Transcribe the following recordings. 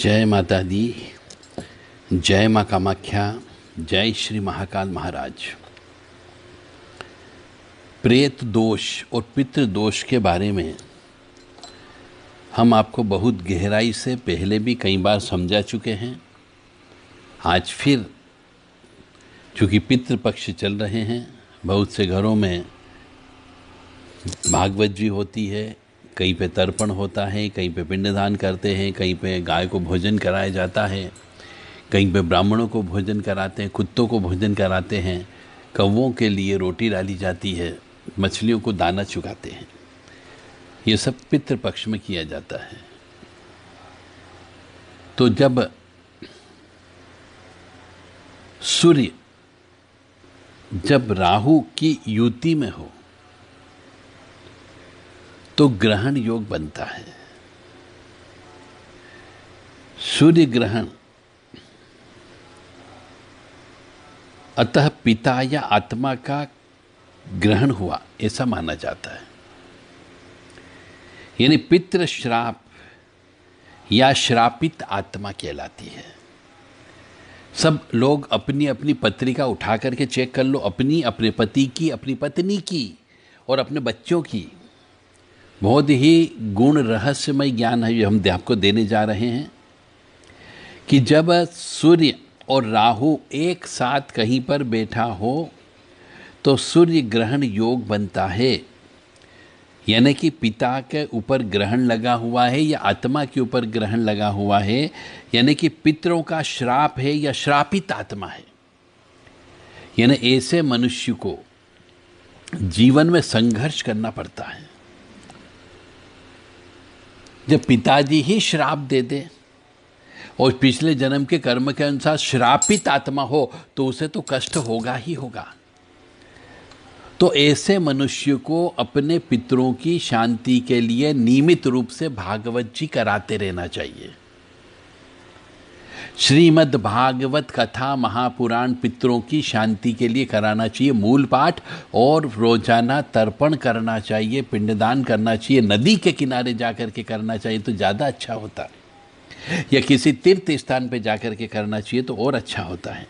जय माता दी जय माँ कामाख्या जय श्री महाकाल महाराज प्रेत दोष और पितृ दोष के बारे में हम आपको बहुत गहराई से पहले भी कई बार समझा चुके हैं आज फिर चूँकि पितृ पक्ष चल रहे हैं बहुत से घरों में भागवत जी होती है कहीं पे तर्पण होता है कहीं पे पिंडदान करते हैं कहीं पे गाय को भोजन कराया जाता है कहीं पे ब्राह्मणों को भोजन कराते हैं कुत्तों को भोजन कराते हैं कौवों के लिए रोटी डाली जाती है मछलियों को दाना चुकाते हैं ये सब पितृपक्ष पक्ष में किया जाता है तो जब सूर्य जब राहु की युति में हो तो ग्रहण योग बनता है सूर्य ग्रहण अतः पिता या आत्मा का ग्रहण हुआ ऐसा माना जाता है यानी पितृ श्राप या श्रापित आत्मा कहलाती है सब लोग अपनी अपनी पत्रिका उठा करके चेक कर लो अपनी अपने पति की अपनी पत्नी की और अपने बच्चों की बहुत ही गुण रहस्यमय ज्ञान है जो हम आपको देने जा रहे हैं कि जब सूर्य और राहु एक साथ कहीं पर बैठा हो तो सूर्य ग्रहण योग बनता है यानी कि पिता के ऊपर ग्रहण लगा हुआ है या आत्मा के ऊपर ग्रहण लगा हुआ है यानी कि पितरों का श्राप है या श्रापित आत्मा है यानी ऐसे मनुष्य को जीवन में संघर्ष करना पड़ता है जब पिताजी ही श्राप दे दे और पिछले जन्म के कर्म के अनुसार श्रापित आत्मा हो तो उसे तो कष्ट होगा ही होगा तो ऐसे मनुष्य को अपने पितरों की शांति के लिए नियमित रूप से भागवत जी कराते रहना चाहिए श्रीमद् भागवत कथा महापुराण पितरों की शांति के लिए कराना चाहिए मूल पाठ और रोजाना तर्पण करना चाहिए पिंडदान करना चाहिए नदी के किनारे जा कर के करना चाहिए तो ज़्यादा अच्छा होता है या किसी तीर्थ स्थान पर जा कर के करना चाहिए तो और अच्छा होता है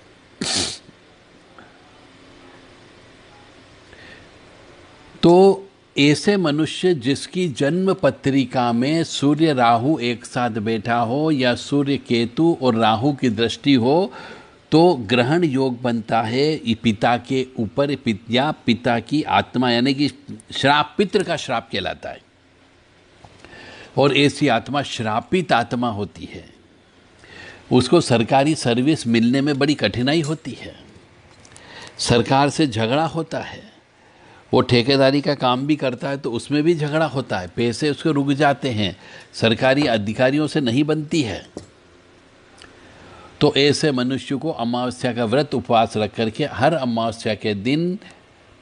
तो ऐसे मनुष्य जिसकी जन्म पत्रिका में सूर्य राहु एक साथ बैठा हो या सूर्य केतु और राहु की दृष्टि हो तो ग्रहण योग बनता है पिता के ऊपर या पिता की आत्मा यानी कि श्राप पित्र का श्राप कहलाता है और ऐसी आत्मा श्रापित आत्मा होती है उसको सरकारी सर्विस मिलने में बड़ी कठिनाई होती है सरकार से झगड़ा होता है वो ठेकेदारी का काम भी करता है तो उसमें भी झगड़ा होता है पैसे उसके रुक जाते हैं सरकारी अधिकारियों से नहीं बनती है तो ऐसे मनुष्य को अमावस्या का व्रत उपवास रख करके हर अमावस्या के दिन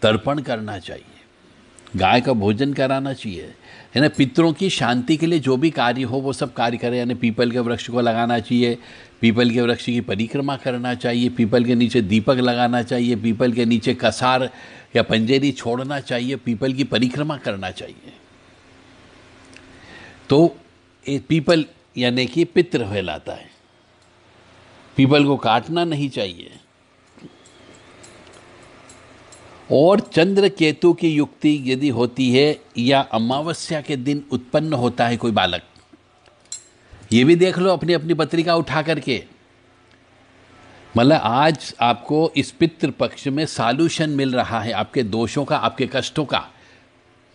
तर्पण करना चाहिए गाय का भोजन कराना चाहिए है ना पितरों की शांति के लिए जो भी कार्य हो वो सब कार्य करें यानी पीपल के वृक्ष को लगाना चाहिए पीपल के वृक्ष की परिक्रमा करना चाहिए पीपल के नीचे दीपक लगाना चाहिए पीपल के नीचे कसार या पंजेरी छोड़ना चाहिए पीपल की परिक्रमा करना चाहिए तो पीपल यानी कि पित्र फैलाता है पीपल को काटना नहीं चाहिए और चंद्र केतु की युक्ति यदि होती है या अमावस्या के दिन उत्पन्न होता है कोई बालक ये भी देख लो अपनी अपनी पत्रिका उठा करके मतलब आज आपको इस पितृ पक्ष में सॉल्यूशन मिल रहा है आपके दोषों का आपके कष्टों का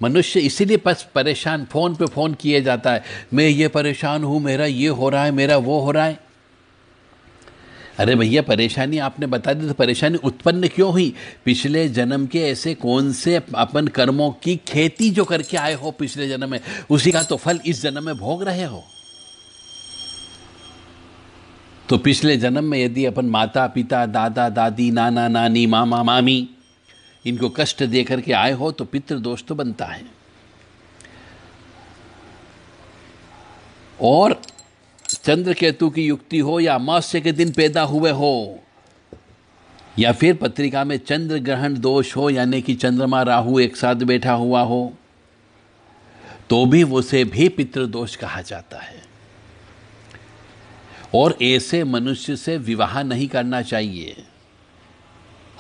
मनुष्य इसीलिए बस परेशान फ़ोन पे फ़ोन किए जाता है मैं ये परेशान हूँ मेरा ये हो रहा है मेरा वो हो रहा है अरे भैया परेशानी आपने बता दी तो परेशानी उत्पन्न क्यों हुई पिछले जन्म के ऐसे कौन से अपन कर्मों की खेती जो करके आए हो पिछले जन्म में उसी का तो फल इस जन्म में भोग रहे हो तो पिछले जन्म में यदि अपन माता पिता दादा दादी नाना नानी मामा मामी इनको कष्ट दे करके आए हो तो पितृ दोष तो बनता है और चंद्र केतु की युक्ति हो या अमावस्या के दिन पैदा हुए हो या फिर पत्रिका में चंद्र ग्रहण दोष हो यानी कि चंद्रमा राहु एक साथ बैठा हुआ हो तो भी उसे भी पितृदोष कहा जाता है और ऐसे मनुष्य से विवाह नहीं करना चाहिए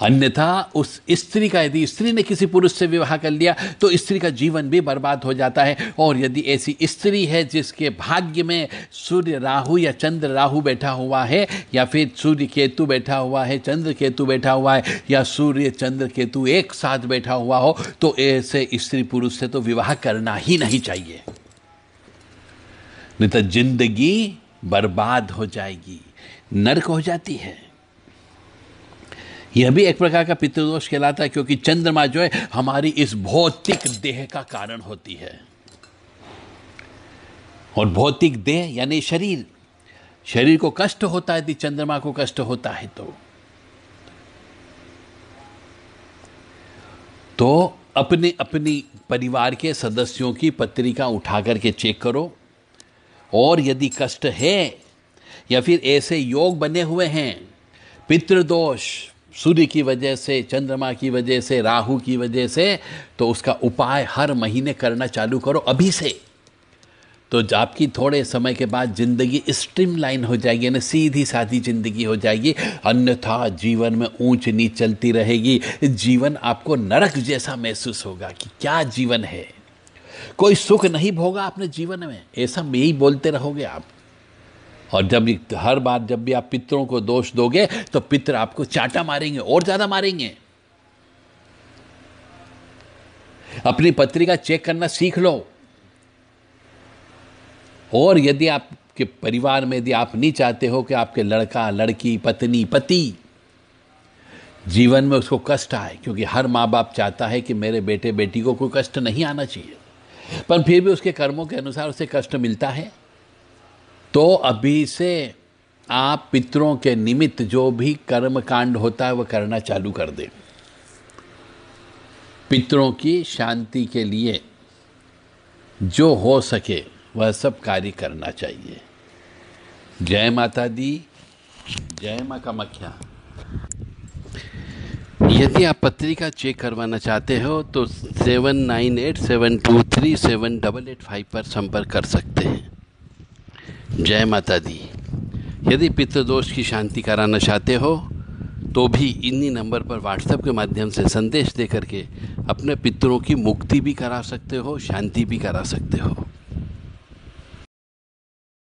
अन्यथा उस स्त्री का यदि स्त्री ने किसी पुरुष से विवाह कर लिया तो स्त्री का जीवन भी बर्बाद हो जाता है और यदि ऐसी स्त्री है जिसके भाग्य में सूर्य राहु या चंद्र राहु बैठा हुआ है या फिर सूर्य केतु बैठा हुआ है चंद्र केतु बैठा हुआ है या सूर्य चंद्र केतु एक साथ बैठा हुआ हो तो ऐसे स्त्री पुरुष से तो विवाह करना ही नहीं चाहिए नहीं तो जिंदगी बर्बाद हो जाएगी नरक हो जाती है यह भी एक प्रकार का पितृदोष कहलाता है क्योंकि चंद्रमा जो है हमारी इस भौतिक देह का कारण होती है और भौतिक देह यानी शरीर शरीर को कष्ट होता है यदि चंद्रमा को कष्ट होता है तो तो अपने अपनी परिवार के सदस्यों की पत्रिका उठा करके चेक करो और यदि कष्ट है या फिर ऐसे योग बने हुए हैं पितृदोष सूर्य की वजह से चंद्रमा की वजह से राहु की वजह से तो उसका उपाय हर महीने करना चालू करो अभी से तो आपकी थोड़े समय के बाद जिंदगी स्ट्रीमलाइन हो जाएगी यानी सीधी साधी जिंदगी हो जाएगी अन्यथा जीवन में ऊंच नीच चलती रहेगी जीवन आपको नरक जैसा महसूस होगा कि क्या जीवन है कोई सुख नहीं भोगा अपने जीवन में ये सब यही बोलते रहोगे आप और जब हर बार जब भी आप पितरों को दोष दोगे तो पितर आपको चाटा मारेंगे और ज़्यादा मारेंगे अपनी पत्रिका चेक करना सीख लो और यदि आपके परिवार में यदि आप नहीं चाहते हो कि आपके लड़का लड़की पत्नी पति जीवन में उसको कष्ट आए क्योंकि हर माँ बाप चाहता है कि मेरे बेटे बेटी को कोई कष्ट नहीं आना चाहिए पर फिर भी उसके कर्मों के अनुसार उसे कष्ट मिलता है तो अभी से आप पितरों के निमित्त जो भी कर्म कांड होता है वह करना चालू कर दें पितरों की शांति के लिए जो हो सके वह सब कार्य करना चाहिए जय माता दी जय माँ मख्या यदि आप पत्रिका चेक करवाना चाहते हो तो seven nine eight seven two three seven double eight five पर संपर्क कर सकते हैं जय माता दी यदि पितृदोष की शांति कराना चाहते हो तो भी इन्हीं नंबर पर व्हाट्सएप के माध्यम से संदेश दे करके अपने पितरों की मुक्ति भी करा सकते हो शांति भी करा सकते हो